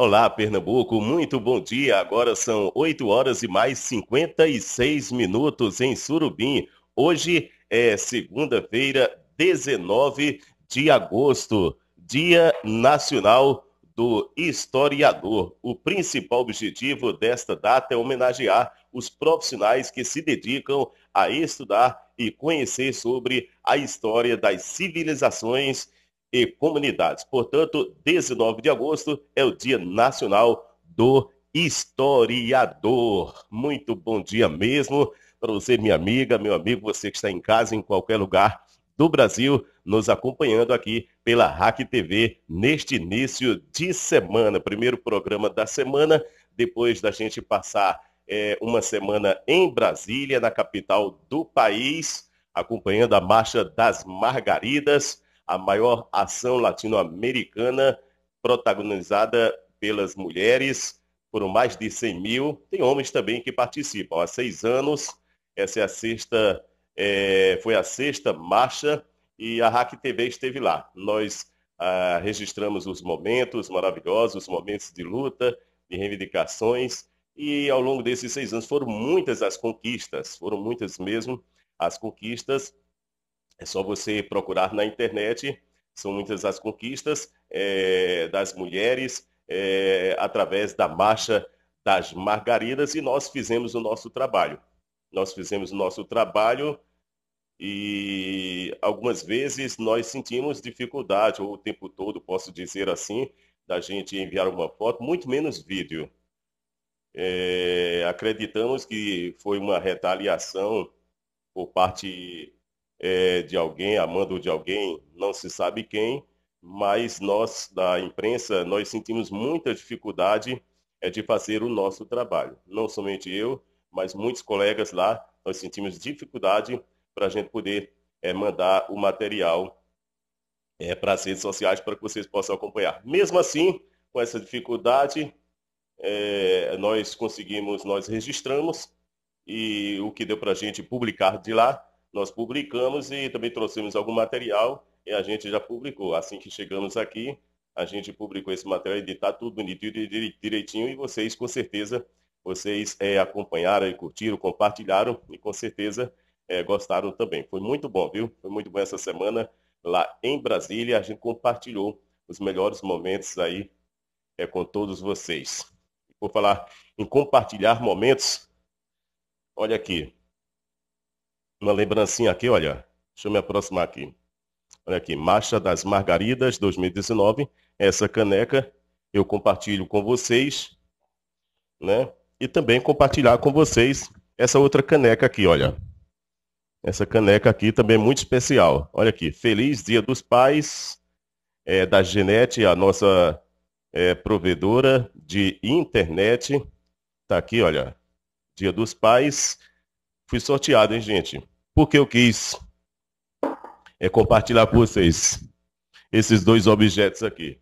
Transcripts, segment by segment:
Olá, Pernambuco, muito bom dia. Agora são 8 horas e mais 56 minutos em Surubim. Hoje é segunda-feira, 19 de agosto, Dia Nacional do Historiador. O principal objetivo desta data é homenagear os profissionais que se dedicam a estudar e conhecer sobre a história das civilizações e comunidades. Portanto, 19 de agosto é o Dia Nacional do Historiador. Muito bom dia mesmo para você, minha amiga, meu amigo, você que está em casa, em qualquer lugar do Brasil, nos acompanhando aqui pela Hack TV neste início de semana, primeiro programa da semana, depois da gente passar é, uma semana em Brasília, na capital do país, acompanhando a Marcha das Margaridas a maior ação latino-americana protagonizada pelas mulheres, foram mais de 100 mil. Tem homens também que participam. Há seis anos, essa é a sexta, é, foi a sexta marcha e a Hack TV esteve lá. Nós ah, registramos os momentos maravilhosos, os momentos de luta, de reivindicações. E ao longo desses seis anos foram muitas as conquistas, foram muitas mesmo as conquistas é só você procurar na internet, são muitas as conquistas é, das mulheres é, através da Marcha das Margaridas e nós fizemos o nosso trabalho. Nós fizemos o nosso trabalho e algumas vezes nós sentimos dificuldade, ou o tempo todo, posso dizer assim, da gente enviar uma foto, muito menos vídeo. É, acreditamos que foi uma retaliação por parte é, de alguém, a mando de alguém, não se sabe quem, mas nós, da imprensa, nós sentimos muita dificuldade é, de fazer o nosso trabalho. Não somente eu, mas muitos colegas lá, nós sentimos dificuldade para a gente poder é, mandar o material é, para as redes sociais para que vocês possam acompanhar. Mesmo assim, com essa dificuldade, é, nós conseguimos, nós registramos e o que deu para a gente publicar de lá nós publicamos e também trouxemos algum material e a gente já publicou. Assim que chegamos aqui, a gente publicou esse material está tudo bonitinho, direitinho, e vocês, com certeza, vocês é, acompanharam, curtiram, compartilharam e com certeza é, gostaram também. Foi muito bom, viu? Foi muito bom essa semana lá em Brasília. A gente compartilhou os melhores momentos aí é, com todos vocês. Vou falar em compartilhar momentos. Olha aqui, uma lembrancinha aqui, olha. Deixa eu me aproximar aqui. Olha aqui, Marcha das Margaridas 2019. Essa caneca eu compartilho com vocês, né? E também compartilhar com vocês essa outra caneca aqui, olha. Essa caneca aqui também é muito especial. Olha aqui, Feliz Dia dos Pais é, da Genete, a nossa é, provedora de internet. Tá aqui, olha. Dia dos Pais. Fui sorteado, hein, gente? Porque eu quis é compartilhar com vocês esses dois objetos aqui.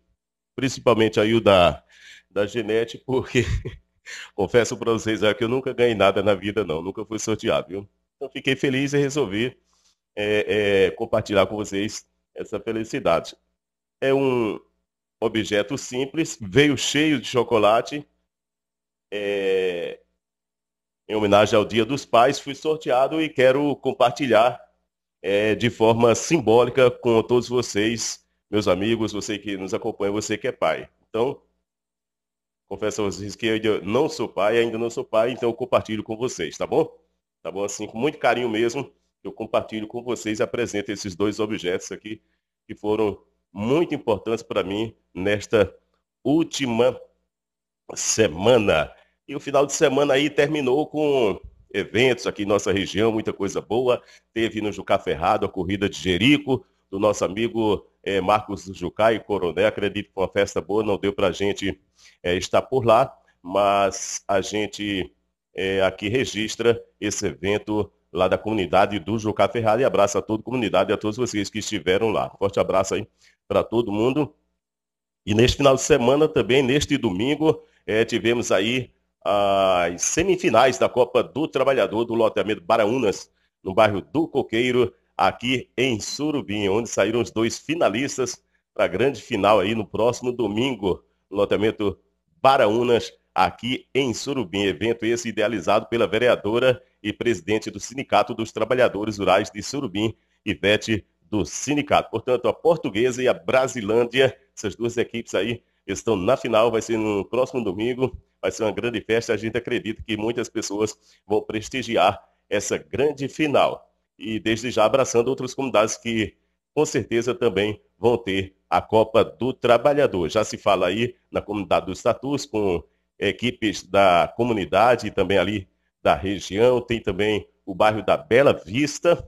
Principalmente aí o da, da Genete, porque confesso para vocês é, que eu nunca ganhei nada na vida, não. Nunca fui sorteado, viu? Então fiquei feliz e resolvi é, é, compartilhar com vocês essa felicidade. É um objeto simples, veio cheio de chocolate. É, em homenagem ao Dia dos Pais, fui sorteado e quero compartilhar é, de forma simbólica com todos vocês, meus amigos, você que nos acompanha, você que é pai. Então, confesso a vocês que eu não sou pai, ainda não sou pai, então eu compartilho com vocês, tá bom? Tá bom? Assim, com muito carinho mesmo, eu compartilho com vocês e apresento esses dois objetos aqui que foram muito importantes para mim nesta última semana. E o final de semana aí terminou com eventos aqui em nossa região, muita coisa boa. Teve no Jucá Ferrado a corrida de Jerico, do nosso amigo é, Marcos Jucá e Coronel. Acredito que uma festa boa, não deu para a gente é, estar por lá, mas a gente é, aqui registra esse evento lá da comunidade do Jucá Ferrado e abraço a toda a comunidade e a todos vocês que estiveram lá. Forte abraço aí para todo mundo. E neste final de semana também, neste domingo, tivemos aí as semifinais da Copa do Trabalhador do loteamento Baraunas, no bairro do Coqueiro, aqui em Surubim, onde saíram os dois finalistas para a grande final aí no próximo domingo, no loteamento Baraunas, aqui em Surubim. Evento esse idealizado pela vereadora e presidente do Sindicato dos Trabalhadores Rurais de Surubim, Ivete do Sindicato. Portanto, a portuguesa e a brasilândia, essas duas equipes aí estão na final, vai ser no próximo domingo, vai ser uma grande festa. A gente acredita que muitas pessoas vão prestigiar essa grande final. E desde já abraçando outras comunidades que com certeza também vão ter a Copa do Trabalhador. Já se fala aí na comunidade do Status com equipes da comunidade e também ali da região. Tem também o bairro da Bela Vista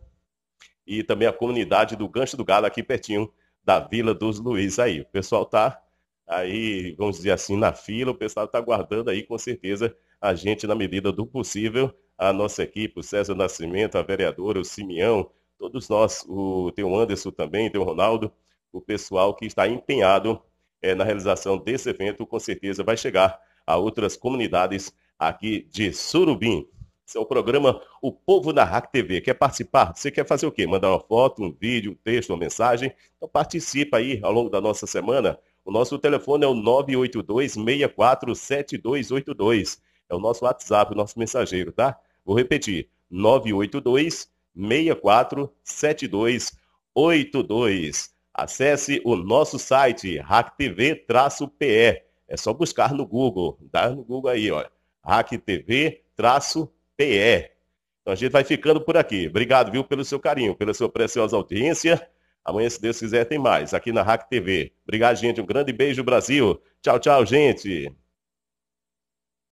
e também a comunidade do Gancho do Galo, aqui pertinho da Vila dos Luiz aí. O pessoal tá aí, vamos dizer assim, na fila. O pessoal está aguardando aí, com certeza, a gente, na medida do possível, a nossa equipe, o César Nascimento, a vereadora, o Simeão, todos nós, o, tem o Anderson também, tem o Ronaldo, o pessoal que está empenhado é, na realização desse evento, com certeza vai chegar a outras comunidades aqui de Surubim. Esse é o programa O Povo na RAC TV. Quer participar? Você quer fazer o quê? Mandar uma foto, um vídeo, um texto, uma mensagem? Então participa aí ao longo da nossa semana. O nosso telefone é o 982-647282. É o nosso WhatsApp, o nosso mensageiro, tá? Vou repetir, 982-647282. Acesse o nosso site, hacktv-pe. É só buscar no Google, dá no Google aí, ó. hacktv-pe. Então a gente vai ficando por aqui. Obrigado, viu, pelo seu carinho, pela sua preciosa audiência. Amanhã, se Deus quiser, tem mais aqui na RAC TV. Obrigado, gente. Um grande beijo, Brasil. Tchau, tchau, gente.